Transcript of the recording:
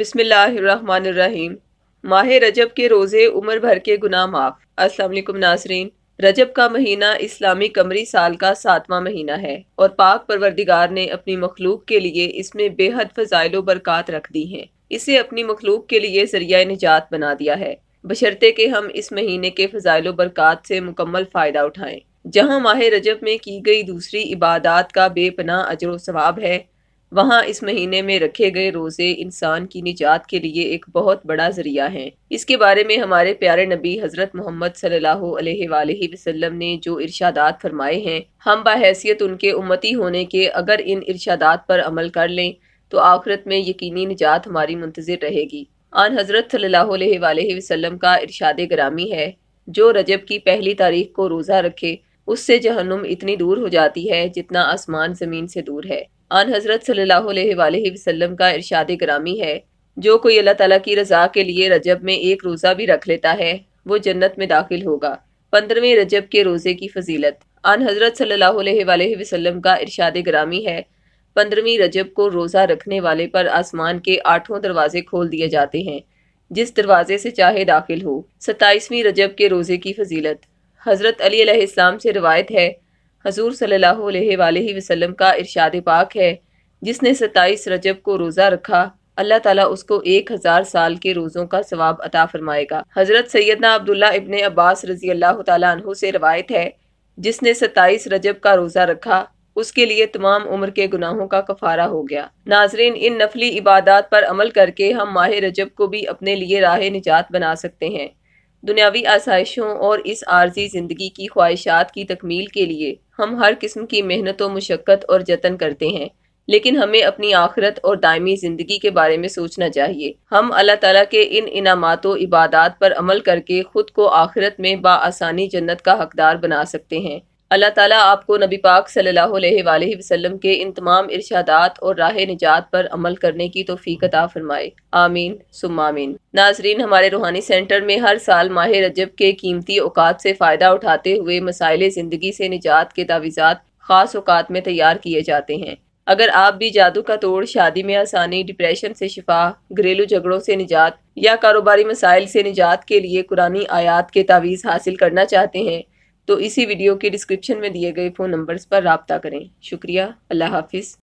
बिसमीम माह रजब के रोज़े उम्र भर के गुनाह माफ़ असल नाजरीन रजब का महीना इस्लामी कमरी साल का सातवां महीना है और पाक परवरदिगार ने अपनी मखलूक के लिए इसमें बेहद फजाइल बरकत रख दी हैं इसे अपनी मखलूक के लिए जरिया निजात बना दिया है बशर्ते कि हम इस महीने के फजाइल बरकत से मुकम्मल फ़ायदा उठाएं जहाँ माह रजब में की गई दूसरी इबादत का बेपना अजर सवाब है वहाँ इस महीने में रखे गए रोज़े इंसान की निजात के लिए एक बहुत बड़ा ज़रिया हैं इसके बारे में हमारे प्यारे नबी हज़रत मोहम्मद सल्लल्लाहु अलैहि वसल्लम ने जो इर्शादात फरमाए हैं हम बाहैसियत उनके उम्मती होने के अगर इन इर्शादात पर अमल कर लें तो आखिरत में यकीनी निजात हमारी मुंतज़र रहेगी आन हज़रत सल्लल्लाहु अलैहि वसल्लम का इरशाद ग्रामी है जो रजब की पहली तारीख को रोज़ा रखे उससे जहन्नुम इतनी दूर हो जाती है जितना आसमान ज़मीन से दूर है आन हज़रत सल्लल्लाहु वसल्लम का इरशाद ग्रामी है जो कोई अल्लाह ताला की रजा के लिए रजब में एक रोज़ा भी रख लेता है वो जन्नत में दाखिल होगा पंद्रहवें रजब के रोज़े की फजीलत आन हज़रत सल्लल्लाहु वसल्लम का इरशाद ग्रामी है पंद्रहवीं रजब को रोज़ा रखने वाले पर आसमान के आठों दरवाजे खोल दिए जाते हैं जिस दरवाजे से चाहे दाखिल हो सत्ताईसवीं रजब के रोज़े की फजीलत हज़रत अली से रवायत है हजूर सल्लल्लाहु अलैहि का इरशाद पाक है जिसने सत्ताईस रजब को रोज़ा रखा अल्लाह ताला उसको एक हज़ार साल के रोज़ों का सवाब अता फरमाएगा हज़रत सैदना अब्दुल्ला इबन अब्बास रजी अल्लाह तु से रवायत है जिसने सत्ताईस रजब का रोज़ा रखा उसके लिए तमाम उम्र के गुनाहों का कफारा हो गया नाजरीन इन नफली इबादत पर अमल करके हम माह रजब को भी अपने लिए राह निजात बना सकते हैं दुनियावी आसाइशों और इस आर्जी ज़िंदगी की ख्वाहिशात की तकमील के लिए हम हर किस्म की मेहनत व मशक्क़त और जतन करते हैं लेकिन हमें अपनी आखिरत और दायमी ज़िंदगी के बारे में सोचना चाहिए हम अल्लाह ताला के इन इनामात इबादत पर अमल करके ख़ुद को आखिरत में बासानी जन्नत का हकदार बना सकते हैं अल्लाह ताला आपको नबी पाक सल्लल्लाहु अलैहि वसल्लम के इन तमाम इर्शादात और राह निजात पर अमल करने की तोफ़ीक अता फरमाए आमीन आमीन नाजरीन हमारे रूहानी सेंटर में हर साल माह रजब के कीमती औकात से फ़ायदा उठाते हुए मसाइल ज़िंदगी से निजात के तावीज़ात ख़ास अवकात में तैयार किए जाते हैं अगर आप भी जादू का तोड़ शादी में आसानी डिप्रेशन से शिफा घरेलू झगड़ों से निजात या कारोबारी मसाइल से निजात के लिए कुरानी आयात के तावीज़ हासिल करना चाहते हैं तो इसी वीडियो के डिस्क्रिप्शन में दिए गए फ़ोन नंबर्स पर रबता करें शुक्रिया अल्लाह हाफिज़